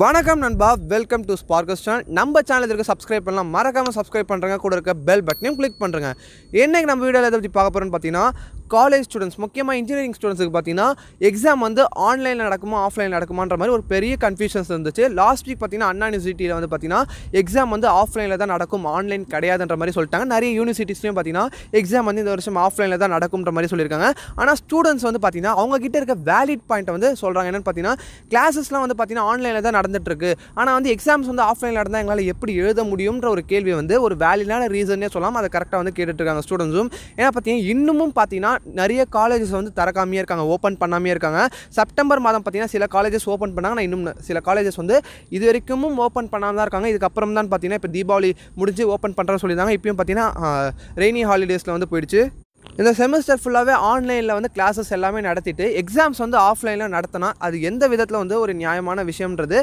வணக்கம் நண்பா welcome to ஸ்பார்க்கஸ் சேனல் நம்ம சேனல் இருக்க சப்ஸ்கிரைப் பண்ணலாம் மறக்காமல் சப்ஸ்கிரைப் பண்ணுறங்க கூட இருக்க பெல் பட்டனையும் கிளிக் பண்ணுறேங்க என்னைக்கு நம்ம வீடியோவில் எதை பற்றி பார்க்க போகிறோன்னு பார்த்தீங்கன்னா காலேஜ் ஸ்டூடெண்ட்ஸ் முக்கியமாக இன்ஜினியரிங் ஸ்டூடெண்ட்ஸுக்கு பார்த்தீங்கன்னா எக்ஸாம் வந்து ஆன்லைனில் நடக்குமா ஆஃப்லைன் நடக்குமான்ற மாதிரி ஒரு பெரிய கன்ஃபியூஷன்ஸ் இருந்துச்சு லாஸ்ட் வீக் பார்த்தீங்கன்னா அண்ணா யூனிவர்சிட்டியில் வந்து பார்த்தீங்கன்னா எக்ஸாம் வந்து ஆஃப்லைனில் தான் நடக்கும் ஆன்லைன் கிடையாதுன்ற மாதிரி சொல்லிட்டாங்க நிறைய யூனிவர்சிட்டிஸ்லையும் பார்த்தீங்கன்னா எக்ஸாம் வந்து இந்த வருஷம் ஆஃப்லைனில் தான் நடக்கும்ன்ற மாதிரி சொல்லியிருக்காங்க ஆனால் ஸ்டூடெண்ட்ஸ் வந்து பார்த்தீங்கன்னா அவங்ககிட்ட இருக்க வேலிட் பாயிண்ட் வந்து சொல்கிறாங்க என்னென்னு பார்த்தீங்கன்னா கிளாஸஸ்லாம் வந்து பார்த்தீங்கன்னா ஆன்லைனில் தான் நடந்துட்டுருக்கு ஆனால் வந்து எக்ஸாம்ஸ் வந்து ஆஃப்லைனில் நடந்தால் எங்களால் எப்படி எழுத முடியும்ன்ற ஒரு கேள்வி வந்து ஒரு வேலிடான ரீசனே சொல்லலாம் அதை கரெக்டாக வந்து கேட்டுட்ருக்காங்க ஸ்டூடெண்ட்ஸும் ஏன்னா பார்த்தீங்கன்னா இன்னமும் பார்த்தீங்கன்னா நிறைய காலேஜஸ் வந்து திறக்காமையே இருக்காங்க ஓப்பன் பண்ணாமே இருக்காங்க செப்டம்பர் மாதம் பார்த்தீங்கன்னா சில காலேஜஸ் ஓப்பன் பண்ணாங்க நான் இன்னும் சில காலேஜஸ் வந்து இது வரைக்கும் ஓப்பன் பண்ணாமல் தான் இருக்காங்க இதுக்கப்புறம் தான் பார்த்தீங்கன்னா இப்போ தீபாவளி முடிஞ்சு ஓப்பன் பண்ணுறேன்னு சொல்லியிருந்தாங்க இப்பயும் பார்த்தீங்கன்னா ரெய்னி ஹாலிடேஸில் வந்து போயிடுச்சு இந்த செமஸ்டர் ஃபுல்லாகவே ஆன்லைனில் வந்து கிளாஸஸ் எல்லாமே நடத்திட்டு எக்ஸாம்ஸ் வந்து ஆஃப்லைனில் நடத்தினா அது எந்த விதத்தில் வந்து ஒரு நியாயமான விஷயம்ன்றது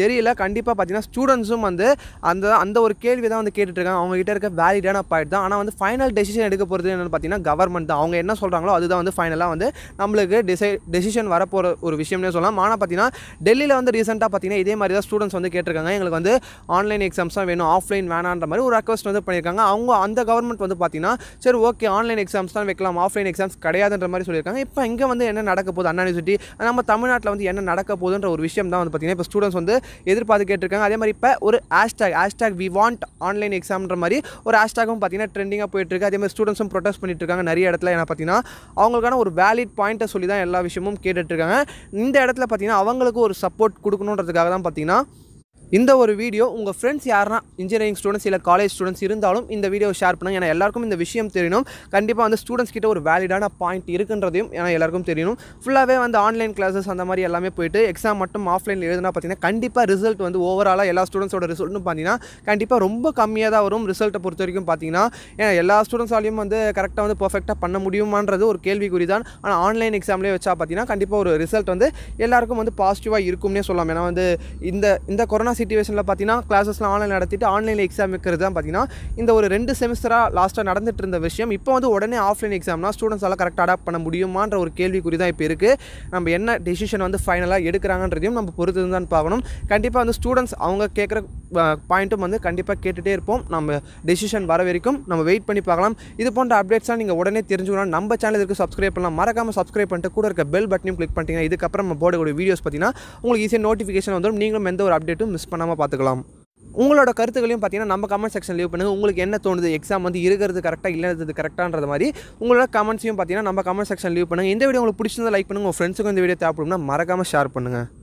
தெரியல கண்டிப்பாக பார்த்தீங்கன்னா ஸ்டூடெண்ட்ஸும் வந்து அந்த அந்த ஒரு கேள்வி தான் வந்து கேட்டுட்ருக்காங்க அவங்ககிட்ட இருக்க வேலிடான பாயிண்ட் தான் ஆனால் வந்து ஃபைனல் டெசிஷன் எடுக்க போகிறது என்னென்னு பார்த்தீங்கன்னா கவர்மெண்ட் தான் அவங்க என்ன சொல்கிறாங்களோ அதுதான் வந்து ஃபைனலாக வந்து நம்மளுக்கு டிசை டெசிஷன் வரப்போகிற ஒரு விஷயம்னே சொல்லலாம் ஆனால் பார்த்தீங்கன்னா டெல்லியில் வந்து ரீசெண்டாக பார்த்தீங்கன்னா இதே மாதிரி தான் ஸ்டூடெண்ட்ஸ் வந்து கேட்டிருக்காங்க எங்களுக்கு வந்து ஆன்லைன் எக்ஸாம்ஸ் தான் வேணும் ஆஃப்லைன் வேணான்ற மாதிரி ஒரு ரெக்வஸ்ட் வந்து பண்ணியிருக்காங்க அவங்க அந்த கவர்மெண்ட் வந்து பார்த்தீங்கன்னா சரி ஓகே ஆன்லைன் எக்ஸாம்ஸ் எக்ஸாம்ஸ் தான் வைக்கலாம் ஆஃப்லைன் எக்ஸாம்ஸ் கிடையாதுன்ற மாதிரி சொல்லியிருக்காங்க இப்போ இங்கே வந்து என்ன நடக்க போகுது அண்ணா யூனிவர்சிட்டி நம்ம தமிழ்நாட்டில் வந்து என்ன நடக்க போகுதுன்ற ஒரு விஷயம் தான் வந்து பார்த்திங்கன்னா இப்போ ஸ்டூடெண்ட்ஸ் வந்து எதிர்பார்த்து கேட்டிருக்காங்க அதே மாதிரி இப்போ ஒரு hashtag hashtag we want online எக்ஸாம்ன்ற மாதிரி ஒரு ஹேஷ்டாகும் பார்த்திங்கன்னா ட்ரெண்டிங்காக போயிட்டுருக்கு அதே மாதிரி ஸ்டூடெண்ட்ஸும் ப்ரொடெஸ்ட் பண்ணிட்டு இருக்காங்க நிறைய இடத்துல என்ன பார்த்தீங்கன்னா அவங்களுக்கான ஒரு வேலிட் பாயிண்ட்டை சொல்லி தான் எல்லா விஷயமும் கேட்டுட்ருக்காங்க இந்த இடத்துல பார்த்திங்கன்னா அவங்களுக்கு ஒரு சப்போர்ட் கொடுக்கணுன்றதுக்காக தான் பார்த்திங்கன்னா இந்த ஒரு வீடியோ உங்கள் ஃப்ரெண்ட்ஸ் யாருனா இன்ஜினியரிங் ஸ்டூடெண்ட்ஸ் இல்லை காலேஜ் ஸ்டூடெண்ட்ஸ் இருந்தாலும் இந்த வீடியோ ஷேர் பண்ணுங்கள் ஏன்னா எல்லாருக்கும் இந்த விஷயம் தெரியணும் கண்டிப்பாக வந்து ஸ்டூடெண்ட்ஸ் கிட்ட ஒரு வேலிடான பாயிண்ட் இருக்குன்றதையும் ஏன்னா எல்லாருக்கும் தெரியணும் ஃபுல்லாகவே வந்து ஆன்லைன் கிளாஸஸ் அந்த மாதிரி எல்லாமே போயிட்டு எக்ஸாம் மட்டும் ஆஃப்லைனில் எழுதுனா பார்த்தீங்கன்னா கண்டிப்பாக ரிசல்ட் வந்து ஓவராலாக எல்லா ஸ்டூடெண்ட்ஸோட ரிசல்ட்னு பார்த்தீங்கன்னா கண்டிப்பாக ரொம்ப கம்மியாக தான் வரும் ரிசல்ட்டை பொறுத்த வரைக்கும் பார்த்தீங்கன்னா ஏன்னா எல்லா ஸ்டூடெண்ட்ஸாலையும் வந்து கரெக்டாக வந்து பர்ஃபெக்டாக பண்ண முடியுமான்றது ஒரு கேள்விக்குறி தான் ஆனால் ஆன்லைன் எக்ஸாம்லேயே வச்சா பார்த்தீங்கன்னா கண்டிப்பாக ஒரு ரிசல்ட் வந்து எல்லாருக்கும் வந்து பாசிட்டிவாக இருக்கும்னே சொல்லலாம் ஏன்னா வந்து இந்த இந்த கொரோனா சுச்சுவேஷனில் பார்த்தீங்கன்னா கிளாஸஸ்லாம் ஆன்லைன் நடத்திட்டு ஆன்லைன் எக்ஸாம் வைக்கிறது தான் பார்த்தீங்கன்னா இந்த ஒரு ரெண்டு செமஸ்டராக லாஸ்ட்டாக நடந்துட்டு இருந்த விஷயம் இப்போ வந்து உடனே ஆஃப்லைன் எக்ஸாம்னா எல்லாம் கரெக்டாக அடாப்ட் பண்ண முடியுமான்ற ஒரு கேள்விக்குறி தான் இப்போ இருக்குது நம்ம என்ன டெசிஷன் வந்து ஃபைனலாக எடுக்கிறாங்கன்றதையும் நம்ம பொறுத்து தான் பார்க்கணும் கண்டிப்பாக வந்து ஸ்டூடெண்ட்ஸ் அவங்க கேட்குற பாயிண்ட்டும் வந்து கண்டிப்பாக கேட்டுகிட்டே இருப்போம் நம்ம டெசிஷன் வர வரைக்கும் நம்ம வெயிட் பண்ணி பார்க்கலாம் இது போன்ற அப்டேட்ஸ்லாம் நீங்கள் உடனே தெரிஞ்சுக்கணும் நம்ம சேனலுக்கு சப்ஸ்கிரைப் பண்ணலாம் மறக்காமல் சப்ஸ்கிரைப் பண்ணிட்டு கூட இருக்க பெல் பட்டனையும் கிளிக் பண்ணிட்டீங்கன்னா இதுக்கப்புறம் நம்ம போர்டு வீடியோஸ் பார்த்தீங்கன்னா உங்களுக்கு ஈஸியாக நோட்டிஃபிகேஷன் வந்துடும் நீங்களும் எந்த ஒரு அப்டேட்டும் மிஸ் பண்ணாமல் பார்த்துக்கலாம் உங்களோட கருத்துக்களையும் பார்த்தீங்கன்னா நம்ம கமெண்ட் செக்ஷன் லீவ் பண்ணுங்கள் உங்களுக்கு என்ன தோணுது எக்ஸாம் வந்து இருக்கிறது கரெக்டாக இல்லைன்றது கரெக்டான்றது மாதிரி உங்களோட கமெண்ட்ஸையும் பார்த்தீங்கன்னா நம்ம கமெண்ட் செக்ஷன் லீவ் பண்ணுங்கள் இந்த வீடியோ உங்களுக்கு பிடிச்சிருந்தா லைக் பண்ணுங்கள் உங்கள் ஃப்ரெண்ட்ஸுக்கும் இந்த வீடியோ தேவைப்படும்னா மறக்காமல் ஷேர் பண்ணுங்கள்